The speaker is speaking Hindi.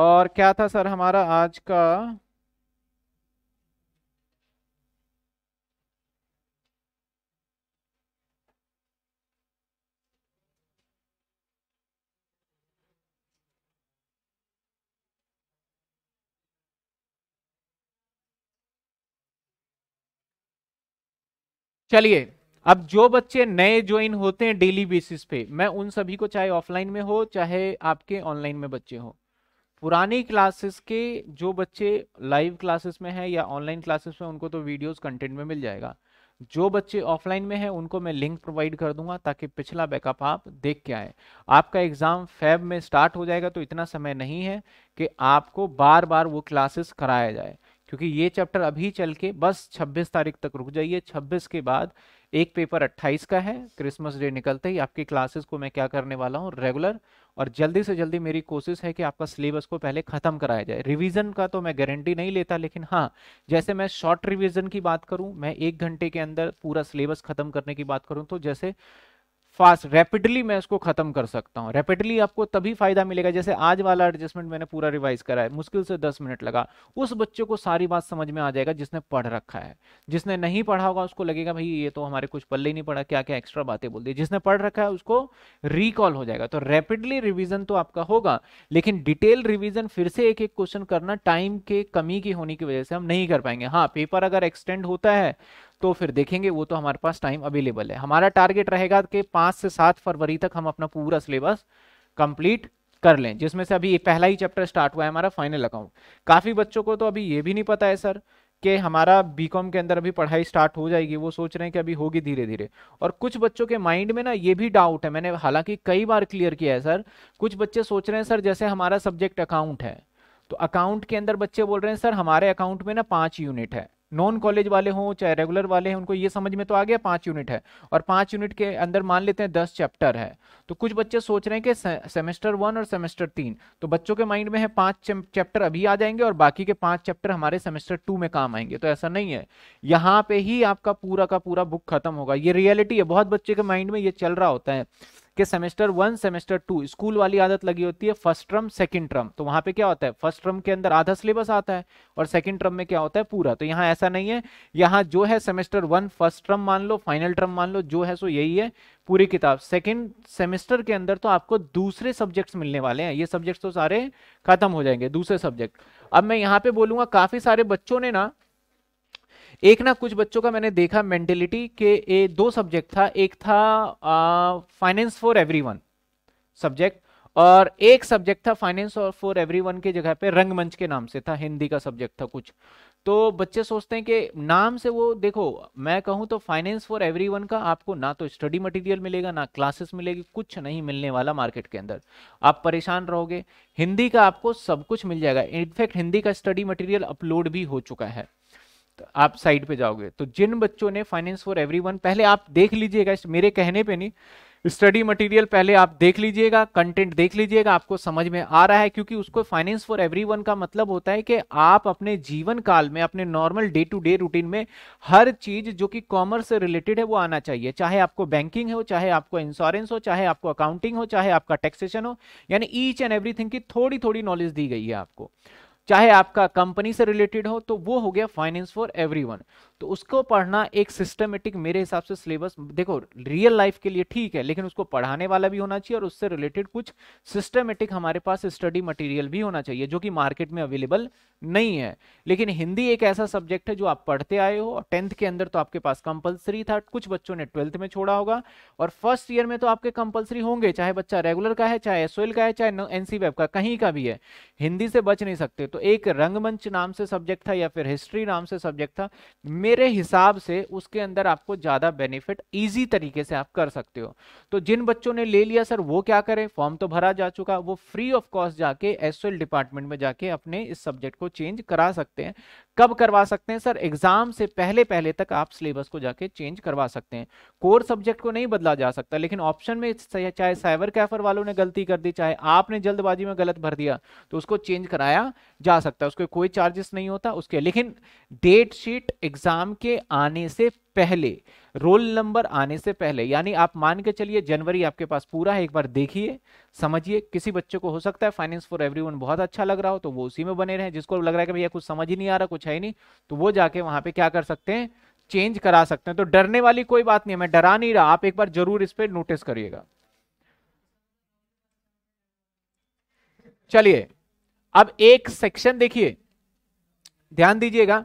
और क्या था सर हमारा आज का चलिए अब जो बच्चे नए ज्वाइन होते हैं डेली बेसिस पे मैं उन सभी को चाहे ऑफलाइन में हो चाहे आपके ऑनलाइन में बच्चे हों पुरानी क्लासेस के जो बच्चे लाइव क्लासेस में हैं या ऑनलाइन क्लासेस में उनको तो वीडियोस कंटेंट में मिल जाएगा जो बच्चे ऑफलाइन में हैं उनको मैं लिंक प्रोवाइड कर दूंगा ताकि पिछला बैकअप आप देख के आए आपका एग्ज़ाम फेब में स्टार्ट हो जाएगा तो इतना समय नहीं है कि आपको बार बार वो क्लासेस कराया जाए क्योंकि ये चैप्टर अभी चल के बस 26 तारीख तक रुक जाइए 26 के बाद एक पेपर 28 का है क्रिसमस डे निकलते ही आपकी क्लासेस को मैं क्या करने वाला हूँ रेगुलर और जल्दी से जल्दी मेरी कोशिश है कि आपका सिलेबस को पहले ख़त्म कराया जाए रिवीजन का तो मैं गारंटी नहीं लेता लेकिन हाँ जैसे मैं शॉर्ट रिवीजन की बात करूं मैं एक घंटे के अंदर पूरा सिलेबस ख़त्म करने की बात करूं तो जैसे फास्ट रैपिडली मैं उसको खत्म कर सकता हूँ रैपिडली आपको तभी फायदा मिलेगा जैसे आज वाला एडजस्टमेंट मैंने पूरा रिवाइज करा है मुश्किल से दस मिनट लगा उस बच्चे को सारी बात समझ में आ जाएगा जिसने पढ़ रखा है जिसने नहीं पढ़ा होगा उसको लगेगा भाई ये तो हमारे कुछ पल्ले ही नहीं पढ़ा क्या क्या एक्स्ट्रा बातें बोल दी जिसने पढ़ रखा है उसको रिकॉल हो जाएगा तो रैपिडली रिविजन तो आपका होगा लेकिन डिटेल रिविजन फिर से एक एक क्वेश्चन करना टाइम के कमी की होने की वजह से हम नहीं कर पाएंगे हाँ पेपर अगर एक्सटेंड होता है तो फिर देखेंगे वो तो हमारे पास टाइम अवेलेबल है हमारा टारगेट रहेगा कि पाँच से सात फरवरी तक हम अपना पूरा सिलेबस कंप्लीट कर लें जिसमें से अभी पहला ही चैप्टर स्टार्ट हुआ है हमारा फाइनल अकाउंट काफ़ी बच्चों को तो अभी ये भी नहीं पता है सर कि हमारा बीकॉम के अंदर अभी पढ़ाई स्टार्ट हो जाएगी वो सोच रहे हैं कि अभी होगी धीरे धीरे और कुछ बच्चों के माइंड में ना ये भी डाउट है मैंने हालांकि कई बार क्लियर किया है सर कुछ बच्चे सोच रहे हैं सर जैसे हमारा सब्जेक्ट अकाउंट है तो अकाउंट के अंदर बच्चे बोल रहे हैं सर हमारे अकाउंट में ना पाँच यूनिट है नॉन कॉलेज वाले हों चाहे रेगुलर वाले हैं उनको ये समझ में तो आ गया पाँच यूनिट है और पाँच यूनिट के अंदर मान लेते हैं दस चैप्टर है तो कुछ बच्चे सोच रहे हैं कि सेमेस्टर वन और सेमेस्टर तीन तो बच्चों के माइंड में है पाँच चैप्टर अभी आ जाएंगे और बाकी के पाँच चैप्टर हमारे सेमेस्टर टू में काम आएंगे तो ऐसा नहीं है यहाँ पे ही आपका पूरा का पूरा बुक खत्म होगा ये रियलिटी है बहुत बच्चे के माइंड में ये चल रहा होता है कि semester one semester two school वाली आदत लगी होती है फर्स्ट टर्म सेकंड टर्म तो वहां पे क्या होता है फर्स्ट टर्म के अंदर आधा सिलेबस आता है और सेकंड टर्म में क्या होता है पूरा तो यहाँ ऐसा नहीं है यहाँ जो है सेमेस्टर वन फर्स्ट टर्म मान लो फाइनल टर्म मान लो जो है सो यही है पूरी किताब सेकेंड सेमेस्टर के अंदर तो आपको दूसरे सब्जेक्ट मिलने वाले हैं ये सब्जेक्ट्स तो सारे खत्म हो जाएंगे दूसरे सब्जेक्ट अब मैं यहाँ पे बोलूंगा काफी सारे बच्चों ने ना एक ना कुछ बच्चों का मैंने देखा मेंटेलिटी के ए, दो सब्जेक्ट था एक था फाइनेंस फॉर एवरीवन सब्जेक्ट और एक सब्जेक्ट था फाइनेंस और फॉर एवरीवन के जगह पे रंगमंच के नाम से था हिंदी का सब्जेक्ट था कुछ तो बच्चे सोचते हैं कि नाम से वो देखो मैं कहूँ तो फाइनेंस फॉर एवरीवन का आपको ना तो स्टडी मटेरियल मिलेगा ना क्लासेस मिलेगी कुछ नहीं मिलने वाला मार्केट के अंदर आप परेशान रहोगे हिंदी का आपको सब कुछ मिल जाएगा इनफैक्ट हिंदी का स्टडी मटेरियल अपलोड भी हो चुका है तो आप साइड पे जाओगे तो जिन बच्चों ने फाइनेंस फॉर एवरीवन पहले आप देख लीजिएगा मेरे कहने पे नहीं स्टडी मटेरियल पहले आप देख लीजिएगा कंटेंट देख लीजिएगा आपको समझ में आ रहा है क्योंकि उसको फाइनेंस फॉर एवरीवन का मतलब होता है कि आप अपने जीवन काल में अपने normal day to day routine में हर चीज जो कि कॉमर्स से रिलेटेड है वो आना चाहिए चाहे आपको बैंकिंग हो चाहे आपको इंश्योरेंस हो चाहे आपको अकाउंटिंग हो चाहे आपका टैक्सेशन हो यानी ईच एंड एवरीथिंग की थोड़ी थोड़ी नॉलेज दी गई है आपको चाहे आपका कंपनी से रिलेटेड हो तो वो हो गया फाइनेंस फॉर एवरीवन तो उसको पढ़ना एक सिस्टमेटिक मेरे हिसाब से सिलेबस देखो रियल लाइफ के लिए ठीक है लेकिन उसको पढ़ाने वाला भी होना चाहिए और उससे रिलेटेड कुछ सिस्टमेटिक हमारे पास स्टडी मटेरियल भी होना चाहिए जो कि मार्केट में अवेलेबल नहीं है लेकिन हिंदी एक ऐसा सब्जेक्ट है जो आप पढ़ते आए हो और टेंथ के अंदर तो आपके पास कंपलसरी था कुछ बच्चों ने ट्वेल्थ में छोड़ा होगा और फर्स्ट ईयर में तो आपके कंपलसरी होंगे चाहे बच्चा रेगुलर का है चाहे एसओएल का है चाहे एनसी वेब का कहीं का भी है हिंदी से बच नहीं सकते तो एक रंगमंच नाम से सब्जेक्ट था या फिर हिस्ट्री नाम से सब्जेक्ट था मेरे हिसाब से उसके अंदर आपको ज़्यादा बेनिफिट इजी तरीके से आप कर सकते हो तो जिन बच्चों ने ले लिया सर वो क्या करें फॉर्म तो भरा जा चुका वो फ्री ऑफ कॉस्ट जाके एस डिपार्टमेंट में जाके अपने इस सब्जेक्ट को चेंज करा सकते हैं कब करवा सकते हैं सर एग्जाम से पहले पहले तक आप सिलेबस को जाके चेंज करवा सकते हैं कोर सब्जेक्ट को नहीं बदला जा सकता लेकिन ऑप्शन में चाहे साइबर कैफर वालों ने गलती कर दी चाहे आपने जल्दबाजी में गलत भर दिया तो उसको चेंज कराया जा सकता है उसके कोई चार्जेस नहीं होता उसके लेकिन डेट शीट एग्जाम के आने से पहले रोल नंबर आने से पहले यानी आप मान के चलिए जनवरी आपके पास पूरा है एक बार देखिए समझिए किसी बच्चे को हो सकता है फाइनेंस फॉर एवरीवन बहुत अच्छा लग रहा हो तो वो उसी में बने रहे जिसको लग रहा है कि भैया कुछ समझ ही नहीं आ रहा कुछ है ही नहीं तो वो जाके वहां पे क्या कर सकते हैं चेंज करा सकते हैं तो डरने वाली कोई बात नहीं है मैं डरा नहीं रहा आप एक बार जरूर इस पर नोटिस करिएगा चलिए अब एक सेक्शन देखिए ध्यान दीजिएगा